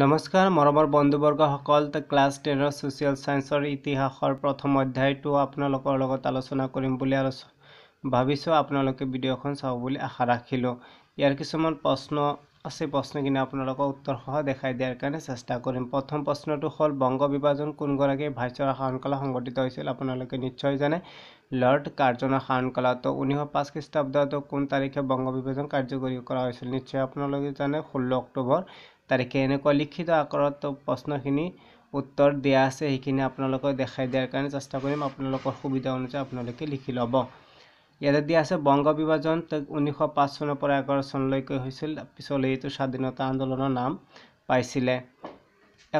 নমস্কাৰ মৰমৰ বন্ধুবৰ্গসকল ক্লাছ টেনৰ ছ'চিয়েল ছায়েন্সৰ ইতিহাসৰ প্ৰথম অধ্যায়টো আপোনালোকৰ লগত আলোচনা কৰিম বুলি আলো ভাবিছোঁ আপোনালোকে ভিডিঅ'খন চাব বুলি আশা ৰাখিলোঁ ইয়াৰ কিছুমান প্ৰশ্ন আছে প্ৰশ্নখিনি আপোনালোকক উত্তৰসহ দেখাই দিয়াৰ কাৰণে চেষ্টা কৰিম প্ৰথম প্ৰশ্নটো হ'ল বংগ বিভাজন কোনগৰাকী ভাইচৰ শাসনকালত সংঘটিত হৈছিল আপোনালোকে নিশ্চয় জানে লৰ্ড কাৰ্জনৰ শাসনকালতো ঊনৈশ পাঁচ খ্ৰীষ্টাব্দতো কোন তাৰিখে বংগ বিভাজন কাৰ্যকৰী কৰা হৈছিল নিশ্চয় আপোনালোকে জানে ষোল্ল অক্টোবৰ তাৰিখে এনেকুৱা লিখিত আকাৰত প্ৰশ্নখিনি উত্তৰ দিয়া আছে সেইখিনি আপোনালোকক দেখাই দিয়াৰ কাৰণে চেষ্টা কৰিম আপোনালোকৰ সুবিধা অনুযায়ী আপোনালোকে লিখি ল'ব ইয়াতে দিয়া আছে বংগ বিভাজন ঊনৈছশ পাঁচ চনৰ পৰা এঘাৰ চনলৈকে হৈছিল পিছলৈ এইটো স্বাধীনতা আন্দোলনৰ নাম পাইছিলে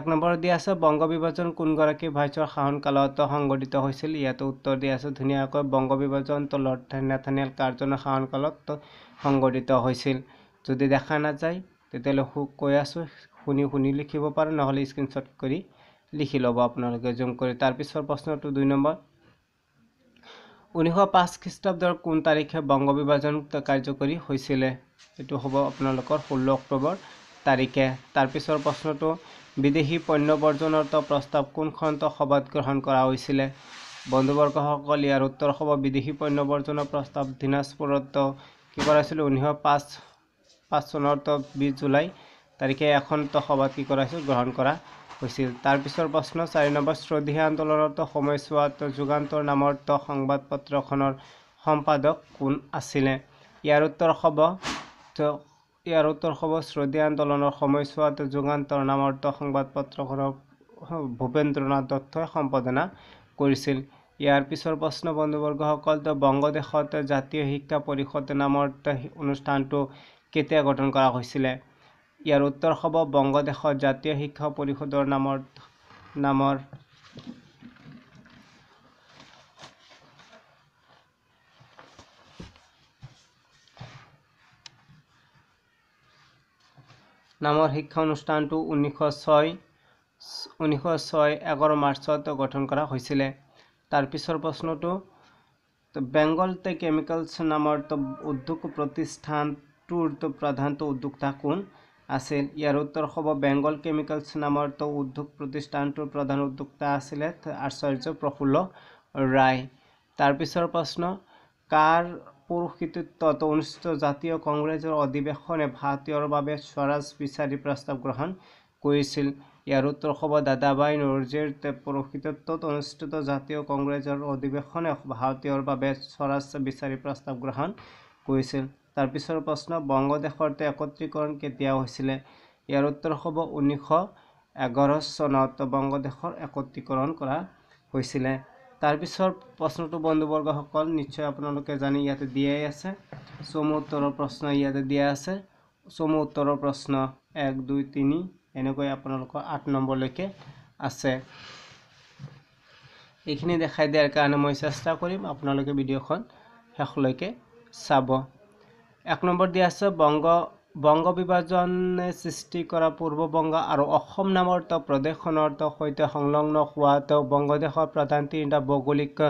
এক নম্বৰত দিয়া আছে বংগ বিভাজন কোনগৰাকী ভাইচৰ শাসনকালত সংঘটিত হৈছিল ইয়াতে উত্তৰ দিয়া আছে ধুনীয়াকৈ বংগ বিভাজন তলত নেথানিয়েল কাৰ্জনৰ শাসনকালত সংঘটিত হৈছিল যদি দেখা নাযায় তেতিয়াহ'লে কৈ আছোঁ শুনি শুনি লিখিব পাৰে নহ'লে স্ক্ৰীণশ্বট কৰি লিখি ল'ব আপোনালোকে জুম কৰি তাৰপিছৰ প্ৰশ্নটো দুই নম্বৰ ঊনৈছশ পাঁচ খ্ৰীষ্টাব্দৰ কোন তাৰিখে বংগ বিভাজন কাৰ্যকৰী হৈছিলে এইটো হ'ব আপোনালোকৰ ষোল্ল অক্টোবৰ তাৰিখে তাৰপিছৰ প্ৰশ্নটো বিদেশী পণ্য বৰ্জনৰ প্ৰস্তাৱ কোনখনত সভাত গ্ৰহণ কৰা হৈছিলে বন্ধুবৰ্গসকল ইয়াৰ উত্তৰ হ'ব বিদেশী পণ্য বৰ্জনৰ প্ৰস্তাৱ দিনাজপুৰত কি কৰাইছিলোঁ ঊনৈছশ পাঁচ পাঁচ চনৰ বিছ জুলাই তাৰিখে এখন সভাত কি কৰাইছিল গ্ৰহণ কৰা হৈছিল তাৰপিছৰ প্ৰশ্ন চাৰি নম্বৰ শ্ৰদ্ধা আন্দোলনৰ সময়ছোৱাত যুগান্তৰ নামৰ ত সংবাদ পত্ৰখনৰ সম্পাদক কোন আছিলে ইয়াৰ উত্তৰ হ'ব ইয়াৰ উত্তৰ হ'ব শ্ৰদ্ধা আন্দোলনৰ সময়ছোৱাত যুগান্তৰ নামৰ ত সংবাদ পত্ৰখনৰ ভূপেন্দ্ৰনাথ দত্তই সম্পাদনা কৰিছিল ইয়াৰ পিছৰ প্ৰশ্ন বন্ধুবৰ্গসকল তো বংগদেশত জাতীয় শিক্ষা পৰিষদ নামৰ অনুষ্ঠানটো কেতিয়া গঠন কৰা হৈছিলে ইয়াৰ উত্তৰ হ'ব বংগদেশৰ জাতীয় শিক্ষা পৰিষদৰ নামৰ নামৰ নামৰ শিক্ষা অনুষ্ঠানটো ঊনৈছশ ছয় ঊনৈছশ ছয় এঘাৰ মাৰ্চত গঠন কৰা হৈছিলে তাৰপিছৰ প্ৰশ্নটো বেংগল টে কেমিকেলছ নামৰ উদ্যোগ প্ৰতিষ্ঠানটোৰ প্ৰধানটো উদ্যোক্তা কোন আছিল ইয়াৰ উত্তৰ হ'ব বেংগল কেমিকেলছ নামৰ তো উদ্যোগ প্ৰতিষ্ঠানটোৰ প্ৰধান উদ্যোক্তা আছিলে আচাৰ্য প্ৰফুল্ল ৰায় তাৰপিছৰ প্ৰশ্ন কাৰ পুৰুষকৃতিত্বত অনুষ্ঠিত জাতীয় কংগ্ৰেছৰ অধিৱেশনে ভাৰতীয়ৰ বাবে স্বৰাজ বিচাৰি প্ৰস্তাৱ গ্ৰহণ কৰিছিল ইয়াৰ উত্তৰ হ'ব দাদাবাই নৰজিৰ পুৰুষকৃতিত্বত অনুষ্ঠিত জাতীয় কংগ্ৰেছৰ অধিৱেশনে ভাৰতীয়ৰ বাবে স্বৰাজ বিচাৰি প্ৰস্তাৱ গ্ৰহণ কৰিছিল তাৰপিছৰ প্ৰশ্ন বংগদেশৰতে একত্ৰীকৰণ কেতিয়া হৈছিলে ইয়াৰ উত্তৰ হ'ব ঊনৈছশ এঘাৰ চনত বংগদেশৰ একত্ৰীকৰণ কৰা হৈছিলে তাৰপিছৰ প্ৰশ্নটো বন্ধুবৰ্গসকল নিশ্চয় আপোনালোকে জানি ইয়াতে দিয়াই আছে চমু উত্তৰৰ প্ৰশ্ন ইয়াতে দিয়া আছে চমু উত্তৰৰ প্ৰশ্ন এক দুই তিনি এনেকৈ আপোনালোকৰ আঠ নম্বৰলৈকে আছে এইখিনি দেখাই দিয়াৰ কাৰণে মই চেষ্টা কৰিম আপোনালোকে ভিডিঅ'খন শেষলৈকে চাব এক নম্বৰ দিয়া আছে বংগ বংগ বিভাজনে সৃষ্টি কৰা পূৰ্ববংগ আৰু অসম নামৰ তেওঁ প্ৰদেশখনৰ তেওঁ সৈতে সংলগ্ন হোৱা তেওঁ বংগদেশৰ প্ৰধান তিনিটা ভৌগোলিক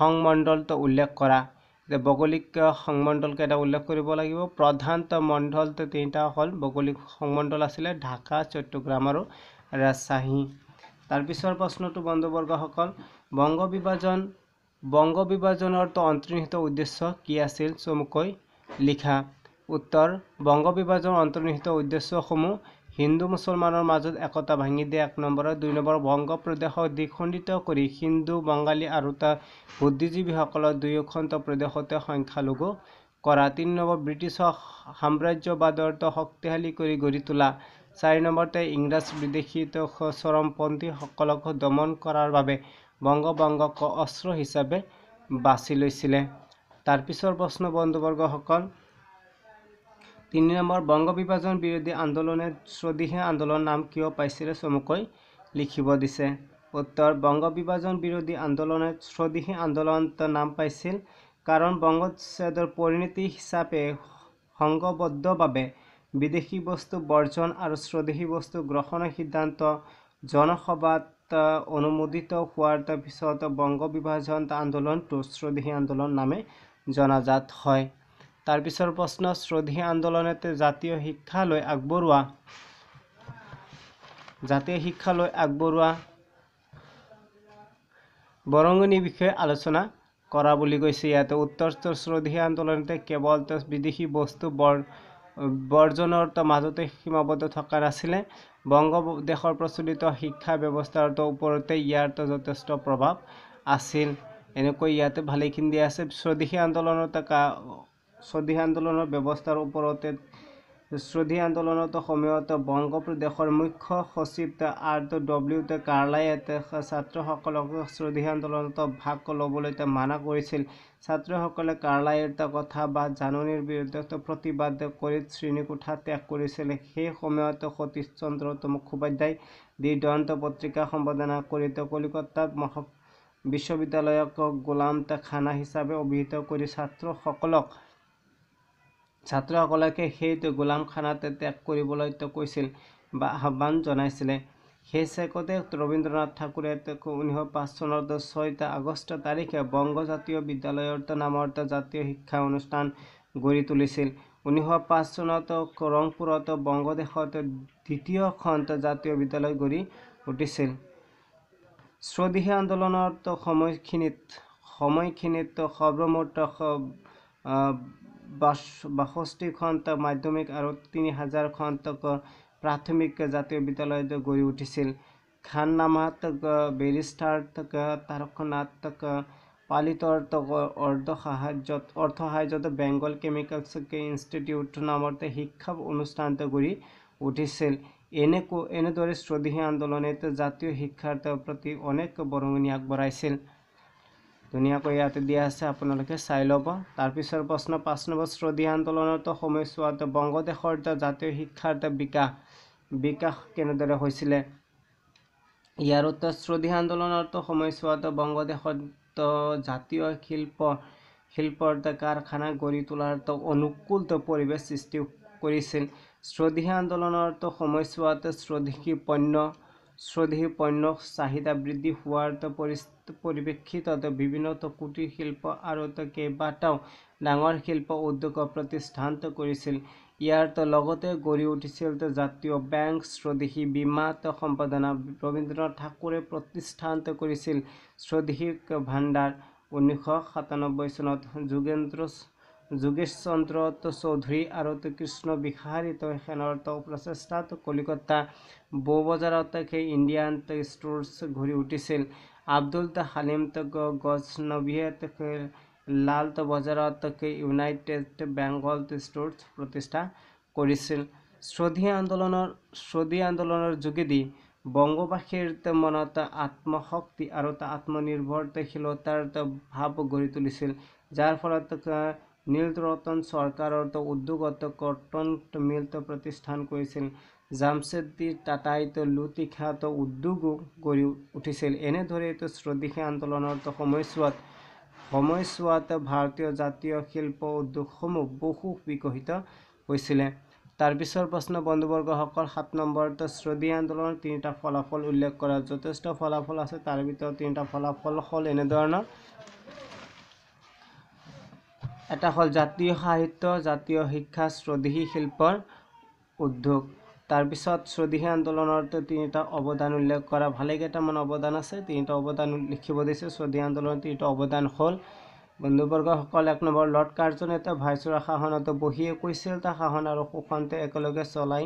সংমণ্ডল তেওঁ উল্লেখ কৰা যে ভৌগোলিক সংমণ্ডলকেইটা উল্লেখ কৰিব লাগিব প্ৰধান তেওঁ মণ্ডল তেওঁ তিনিটা হ'ল ভৌগোলিক সংমণ্ডল আছিলে ঢাকা চট্টগ্ৰাম আৰু ৰাজশাহী তাৰপিছৰ প্ৰশ্নটো বন্ধুবৰ্গসকল বংগ বিভাজন বংগ বিভাজনৰ তো অন্তৰ্নিহিত উদ্দেশ্য কি আছিল চমুকৈ লিখা উত্তৰ বংগ বিভাজনৰ অন্তৰ্নিহিত উদ্দেশ্যসমূহ হিন্দু মুছলমানৰ মাজত একতা ভাঙি দিয়ে এক নম্বৰৰ দুই নম্বৰ বংগ প্ৰদেশক দ্বিখণ্ডিত কৰি হিন্দু বঙালী আৰু তাৰ বুদ্ধিজীৱীসকলৰ দুয়োখণ্ড প্ৰদেশতে সংখ্যালঘু কৰা তিনি নম্বৰ ব্ৰিটিছক সাম্ৰাজ্যবাদৰ শক্তিশালী কৰি গঢ়ি তোলা চাৰি নম্বৰতে ইংৰাজ বিদেশী চৰমপন্থীসকলক দমন কৰাৰ বাবে বংগ বংগক অস্ত্ৰ হিচাপে বাছি লৈছিলে তাৰপিছৰ প্ৰশ্ন বন্ধুবৰ্গসকল তিনি নম্বৰ বংগ বিভাজন বিৰোধী আন্দোলনে স্বদেশী আন্দোলন নাম কিয় পাইছিলে চমুকৈ লিখিব দিছে উত্তৰ বংগ বিভাজন বিৰোধী আন্দোলনে স্বদেশী আন্দোলন নাম পাইছিল কাৰণ বংগচ্ছেদৰ পৰিণতি হিচাপে সংঘবদ্ধভাৱে বিদেশী বস্তু বৰ্জন আৰু স্বদেশী বস্তু গ্ৰহণৰ সিদ্ধান্ত জনসভাত অনুমোদিত হোৱাৰ পিছত বংগ বিভাজন আন্দোলনটো স্বদেশী আন্দোলন নামে জনাজাত হয় তাৰপিছৰ প্ৰশ্ন শ্ৰদ্ধি আন্দোলনতে জাতীয় শিক্ষালৈ আগবঢ়োৱা জাতীয় শিক্ষালৈ আগবঢ়োৱা বৰঙণিৰ বিষয়ে আলোচনা কৰা বুলি কৈছে ইয়াতে উত্তৰ শ্ৰদ্ধি আন্দোলনতে কেৱল বিদেশী বস্তু বৰ বৰ্জনৰ মাজতে সীমাবদ্ধ থকা নাছিলে বংগ দেশৰ প্ৰচলিত শিক্ষা ব্যৱস্থাৰ ওপৰতে ইয়াৰ যথেষ্ট প্ৰভাৱ আছিল এনেকৈ ইয়াতে ভালেখিনি দিয়া আছে স্বদেশী আন্দোলনত কা স্বদেশী আন্দোলনৰ ব্যৱস্থাৰ ওপৰতে স্বদেশী আন্দোলনত সময়ত বংগ প্ৰদেশৰ মুখ্য সচিব আৰ ডব্লিউ টে কাৰ্লাইয়ে ছাত্ৰসকলক স্বদেশী আন্দোলনত ভাগ ল'বলৈ মানা কৰিছিল ছাত্ৰসকলে কাৰ্লাইৰ কথা বা জাননীৰ বিৰুদ্ধে প্ৰতিবাদ কৰি শ্ৰেণীকোঠা ত্যাগ কৰিছিল সেই সময়ত সতীশ চন্দ্ৰ মুখোপাধ্যায় দি দন্ত পত্ৰিকা সম্পাদনা কৰি কলিকতাত মহ বিশ্ববিদ্যালয়ক গোলাম খানা হিচাপে অভিহিত কৰি ছাত্ৰসকলক ছাত্ৰসকলকে সেই গোলামখানাত ত্যাগ কৰিবলৈ কৈছিল বা আহ্বান জনাইছিলে সেই চেকতে ৰবীন্দ্ৰনাথ ঠাকুৰে ঊনৈছশ পাঁচ চনত ছয় আগষ্ট তাৰিখে বংগ জাতীয় বিদ্যালয়ৰ নামৰ জাতীয় শিক্ষা অনুষ্ঠান গঢ়ি তুলিছিল ঊনৈছশ পাঁচ চনত ৰংপুৰত বংগদেশত দ্বিতীয়খন জাতীয় বিদ্যালয় গঢ়ি উঠিছিল স্বদেশী আন্দোলনৰ সময়খিনিত সময়খিনিত সৰ্বমুঠ বাষষ্ঠি খণ্ড মাধ্যমিক আৰু তিনি হাজাৰ খণ্ডক প্ৰাথমিক জাতীয় বিদ্যালয়ত গঢ়ি উঠিছিল খানামাহাতক বেৰিষ্টাৰ তাৰকনাথক পালিত অৰ্ধ সাহায্য অৰ্থ অৰ্থসাহাৰ্যত বেংগল কেমিকেলছ ইনষ্টিটিউট নামতে শিক্ষা অনুষ্ঠানত গঢ়ি উঠিছিল এনেক এনেদৰে স্বদেশী আন্দোলনে জাতীয় শিক্ষাৰ তেওঁৰ প্ৰতি অনেক বৰঙণি আগবঢ়াইছিল ধুনীয়াকৈ ইয়াতে দিয়া আছে আপোনালোকে চাই ল'ব তাৰপিছৰ প্ৰশ্ন পাঁচ নম্বৰ স্বদেশী আন্দোলনৰ সময়ছোৱাত বংগদেশৰ তেওঁ জাতীয় শিক্ষাৰ তেওঁ বিকাশ বিকাশ কেনেদৰে হৈছিলে ইয়াৰ উত্তৰ স্বদেশী আন্দোলনৰ সময়ছোৱাত বংগদেশত জাতীয় শিল্প শিল্পৰ কাৰখানা গঢ়ি তোলাৰ অনুকূল পৰিৱেশ সৃষ্টি কৰিছিল শ্ৰদ্ধি আন্দোলনৰ সময়ছোৱাত স্বদেশী পণ্য শ্ৰদ্ধি পণ্য চাহিদা বৃদ্ধি হোৱাৰ পৰিপ্ৰেক্ষিতত বিভিন্ন কুটিৰ শিল্প আৰু কেইবাটাও ডাঙৰ শিল্প উদ্যোগ প্ৰতিষ্ঠান কৰিছিল ইয়াৰ লগতে গঢ়ি উঠিছিল জাতীয় বেংক স্বদেশী বীমা সম্পাদনা ৰবীন্দ্ৰনাথ ঠাকুৰে প্ৰতিষ্ঠান কৰিছিল স্বদেশী ভাণ্ডাৰ ঊনৈছশ সাতানব্বৈ চনত যোগেন্দ্ৰ যোগেশ চন্দ্ৰ চৌধুৰী আৰু কৃষ্ণ বিষাহাৰী তই সেনৰ প্ৰচেষ্টাত কলিকতা বৌ বজাৰত সেই ইণ্ডিয়ান ষ্ট'ৰ্ছ ঘূৰি উঠিছিল আব্দুল হালিম গজনবীয়ে লাল বজাৰত সেই ইউনাইটেড বেংগল ষ্ট'ৰ্ছ প্ৰতিষ্ঠা কৰিছিল স্বদী আন্দোলনৰ স্বদী আন্দোলনৰ যোগেদি বংগবাসীৰ মনত আত্মশক্তি আৰু আত্মনিৰ্ভৰশীলতাৰ ভাৱ গঢ়ি তুলিছিল যাৰ ফলত নীলৰতন চৰকাৰৰ উদ্যোগত কৰ্টন মিল প্ৰতিষ্ঠান কৰিছিল জামছেদ্দী টাটাইত লুটিখ্যাত উদ্যোগো গঢ়ি উঠিছিল এনেদৰে এইটো স্বদেশী আন্দোলনৰ সময়ছোৱাত সময়ছোৱাত ভাৰতীয় জাতীয় শিল্প উদ্যোগসমূহ বহু বিকশিত হৈছিলে তাৰ পিছৰ প্ৰশ্ন বন্ধুবৰ্গসকল সাত নম্বৰত শ্ৰদী আন্দোলনৰ তিনিটা ফলাফল উল্লেখ কৰা যথেষ্ট ফলাফল আছে তাৰ ভিতৰত তিনিটা ফলাফল হ'ল এনেধৰণৰ এটা হ'ল জাতীয় সাহিত্য জাতীয় শিক্ষা স্বদেশী শিল্পৰ উদ্যোগ তাৰপিছত স্বদেশী আন্দোলনৰ তিনিটা অৱদান উল্লেখ কৰা ভালে কেইটামান অৱদান আছে তিনিটা অৱদান লিখিব দিছে স্বদেশী আন্দোলনৰ তিনিটা অৱদান হ'ল বন্ধুবৰ্গসকল এক নম্বৰ লৰ্ড কাৰ্জনে তেওঁ ভাইচৰ শাসনতো বহিয়ে কৈছিল তাৰ শাসন আৰু শোষণ তেওঁ একেলগে চলাই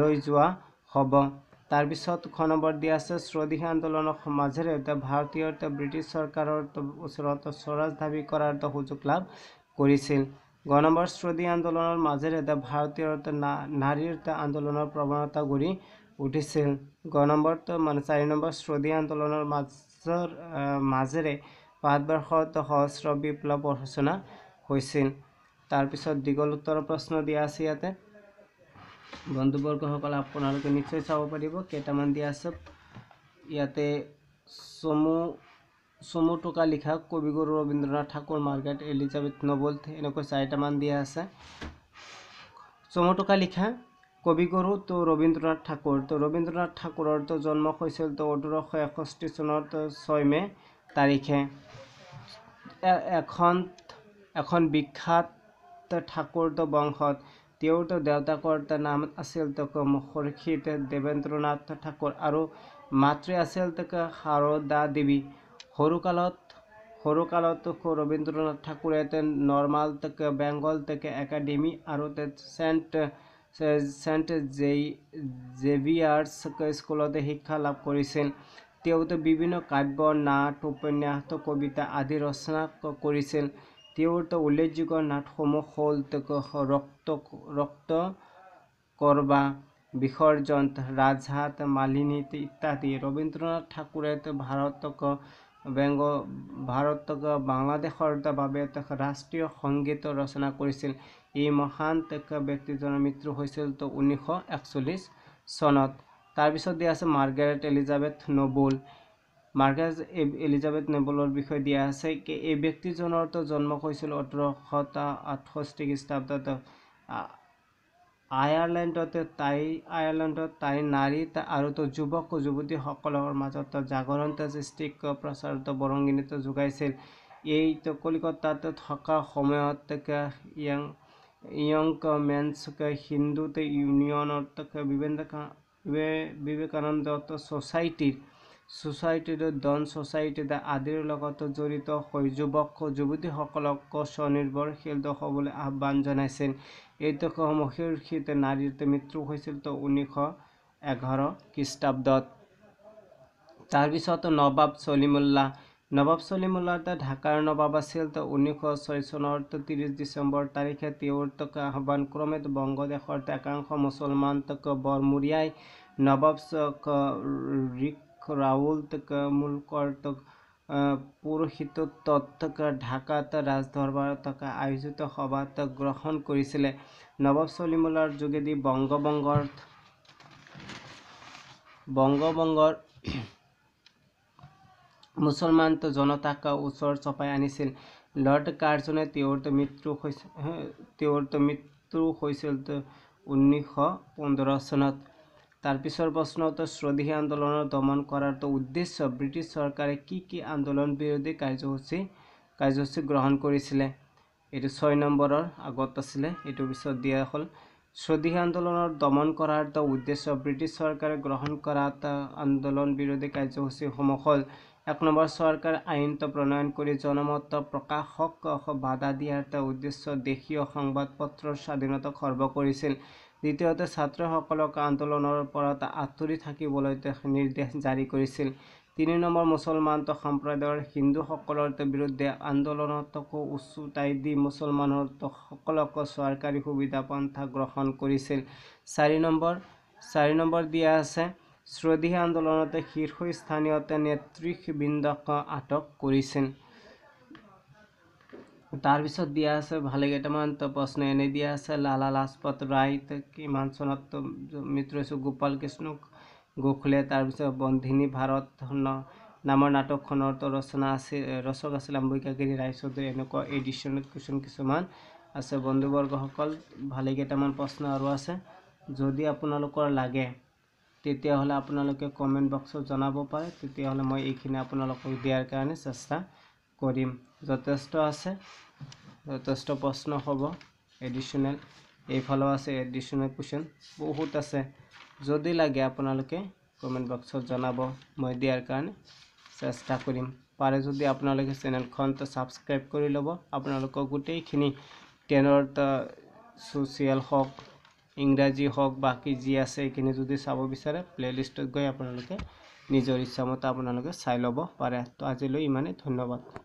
লৈ যোৱা হ'ব তাৰপিছত খ নম্বৰ দিয়া আছে স্বদেশী আন্দোলনৰ মাজেৰে এতিয়া ভাৰতীয় এতিয়া ব্ৰিটিছ চৰকাৰৰ ওচৰত স্বৰাজ দাবী কৰাৰ এটা সুযোগ লাভ কৰিছিল গ নম্বৰ স্বদেশী আন্দোলনৰ মাজেৰে এতিয়া ভাৰতীয় না নাৰীৰ এটা আন্দোলনৰ প্ৰৱণতা গঢ়ি উঠিছিল গ নম্বৰটো মানে চাৰি নম্বৰ স্বদেশী আন্দোলনৰ মাজৰ মাজেৰে ভাৰতবৰ্ষত সহস্ৰ বিপ্লৱৰ সূচনা হৈছিল তাৰপিছত দীঘল উত্তৰ প্ৰশ্ন দিয়া আছে ইয়াতে বন্ধুবৰ্গসকল আপোনালোকে নিশ্চয় চাব পাৰিব কেইটামান দিয়া আছে ইয়াতে চমু চমু টকা লিখা কবিগুৰু Rabindranath Tagore Margaret Elizabeth Noble এনেকৈ চাৰিটামান দিয়া আছে চমু টকা লিখা কবিগুৰু তো ৰবীন্দ্ৰনাথ ঠাকুৰ তো ৰবীন্দ্ৰনাথ ঠাকুৰৰ তো জন্ম হৈছিল তো ওঠৰশ এষষ্ঠি চনৰ তো ছয় মে তাৰিখে এখন এখন বিখ্যাত ঠাকুৰ বংশত તેઓ દેવતાકોળતા নাম আছিল তেওঁ সুৰক্ষিত দেৱেন্দ্ৰনাথ ঠাকুৰ আৰু মাতৃ আছিল তেওঁ সাৰদা দেৱী সৰুকালত সৰুকালত ৰবীন্দ্ৰনাথ ঠাকুৰে নৰ্মাল বেংগল তক একাডেমী আৰু চেণ্ট চেণ্ট জেই জেভিয়াৰ্ছ স্কুলত শিক্ষা লাভ কৰিছিল তেওঁ বিভিন্ন কাব্য নাট উপন্যাস কবিতা আদি ৰচনা কৰিছিল তেওঁৰ এটা উল্লেখযোগ্য নাটসমূহ হ'ল ৰক্ত ৰক্ত কৰবা বিসৰ্জন ৰাজহাট মালিনীত ইত্যাদি ৰবীন্দ্ৰনাথ ঠাকুৰে ভাৰতক বেংগ ভাৰতক বাংলাদেশৰ বাবে ৰাষ্ট্ৰীয় সংগীত ৰচনা কৰিছিল এই মহান ব্যক্তিজনৰ মৃত্যু হৈছিল ঊনৈছশ একচল্লিছ চনত তাৰপিছত দিয়া আছে Margaret Elizabeth Noble Margaret Elizabeth নেবলৰ বিষয়ে দিয়া আছে কি এই ব্যক্তিজনৰতো জন্ম হৈছিল ওঠৰশটা আঠষষ্ঠি খ্ৰীষ্টাব্দত আয়াৰলেণ্ডতে তাই আয়াৰলেণ্ডত তাই নাৰী আৰু তো যুৱক যুৱতীসকলৰ মাজত জাগৰণতা সৃষ্টিক প্ৰচাৰত বৰংগিনীত যোগাইছিল এই তো কলিকতাত থকা সময়ত ইয়ং ইয়ংক মেন্সক হিন্দু ইউনিয়নৰ বিবেকানন্দ বিবেকানন্দ ছ'চাইটিৰ ছচাইটিৰ ডন ছচাইটি দ্য আদিৰ লগত জড়িত হৈ যুৱক যুৱতীসকলক স্বনিৰ্ভৰ শীল দশ হ'বলৈ আহ্বান জনাইছিল এই দশসমূহ শীৰ্ষিত নাৰীৰ মৃত্যু হৈছিল তো ঊনৈশ এঘাৰ খ্ৰীষ্টাব্দত তাৰপিছত নবাব চলিমুল্লাহ নবাব চলিমুল্লাৰ তাত ঢাকাৰ নবাব আছিল তো ঊনৈশ ছয় চনৰ ত্ৰিছ ডিচেম্বৰ তাৰিখে তেওঁৰ আহ্বান ক্ৰমে বংগদেশৰ একাংশ মুছলমান তক বৰমৰিয়াই নবাব ৰিক ৰাউলতক মুলকৰ্তক পুৰোহিত তত্তক ঢাকাত ৰাজদৰবাৰতক আয়োজিত সভাত গ্ৰহণ কৰিছিলে নবাব সলিমুল্লাৰ যোগেদি বঙ্গবঙ্গৰ বঙ্গবঙ্গৰ মুসলমান তো জনতাক ওচৰ চপাই আনিছিল লৰ্ড কাৰ্জনে তেওঁৰ মৃত্যু হৈছিল তেওঁৰ মৃত্যু হৈছিল ঊনৈশ পোন্ধৰ চনত তাৰ পিছৰ প্ৰশ্নটো শ্ৰদ্ধি আন্দোলনৰ দমন কৰাৰ উদ্দেশ্য ব্ৰিটিছ চৰকাৰে কি কি আন্দোলন বিৰোধী কাৰ্যসূচী কাৰ্যসূচী গ্ৰহণ কৰিছিলে এইটো ছয় নম্বৰৰ আগত আছিলে এইটো পিছত দিয়া হ'ল স্বদেশী আন্দোলনৰ দমন কৰাৰ উদ্দেশ্য ব্ৰিটিছ চৰকাৰে গ্ৰহণ কৰা এটা আন্দোলন বিৰোধী কাৰ্যসূচীসমূহ হ'ল এক নম্বৰ চৰকাৰ আইনটো প্ৰণয়ন কৰি জনমত প্ৰকাশক বাধা দিয়াৰ এটা উদ্দেশ্য দেশীয় সংবাদ পত্ৰৰ স্বাধীনতা খৰ্ব কৰিছিল দ্বিতীয়তে ছাত্ৰসকলক আন্দোলনৰ পৰা আঁতৰি থাকিবলৈ নিৰ্দেশ জাৰি কৰিছিল তিনি নম্বৰ মুছলমান সম্প্ৰদায়ৰ হিন্দুসকলৰ বিৰুদ্ধে আন্দোলনতকো উচুতাই দি মুছলমানৰ সকলকো চৰকাৰী সুবিধা পন্থা গ্ৰহণ কৰিছিল চাৰি নম্বৰ চাৰি নম্বৰ দিয়া আছে স্বদেশী আন্দোলনতে শীৰ্ষস্থানীয় নেতৃবৃন্দক আটক কৰিছিল তাৰপিছত দিয়া আছে ভালে কেইটামান তো প্ৰশ্ন এনেই দিয়া আছে লালা লাজপত ৰায় কিমান চনত মিত্ৰ হৈছোঁ গোপাল কৃষ্ণক গোখলে তাৰপিছত বন্ধিনী ভাৰত নামৰ নাটকখনৰ তো ৰচনা আছিল ৰচক আছিল অম্বিকাগিৰি ৰায়চৌধুৰী এনেকুৱা এডিশ্যন কিছুমান কিছুমান আছে বন্ধুবৰ্গসকল ভালে কেইটামান প্ৰশ্ন আৰু আছে যদি আপোনালোকৰ লাগে তেতিয়াহ'লে আপোনালোকে কমেণ্ট বক্সত জনাব পাৰে তেতিয়াহ'লে মই এইখিনি আপোনালোকক দিয়াৰ কাৰণে চেষ্টা কৰিম যথেষ্ট আছে যথেষ্ট প্ৰশ্ন হ'ব এডিশ্যনেল এইফালেও আছে এডিশ্যনেল কুৱেশ্যন বহুত আছে যদি লাগে আপোনালোকে কমেণ্ট বক্সত জনাব মই দিয়াৰ কাৰণে চেষ্টা কৰিম পাৰে যদি আপোনালোকে চেনেলখন ছাবস্ক্ৰাইব কৰি ল'ব আপোনালোকৰ গোটেইখিনি টেনৰ ছ'চিয়েল হওক ইংৰাজী হওক বাকী যি আছে এইখিনি যদি চাব বিচাৰে প্লে'লিষ্টত গৈ আপোনালোকে নিজৰ ইচ্ছামতে আপোনালোকে চাই ল'ব পাৰে তো আজিলৈ ইমানেই ধন্যবাদ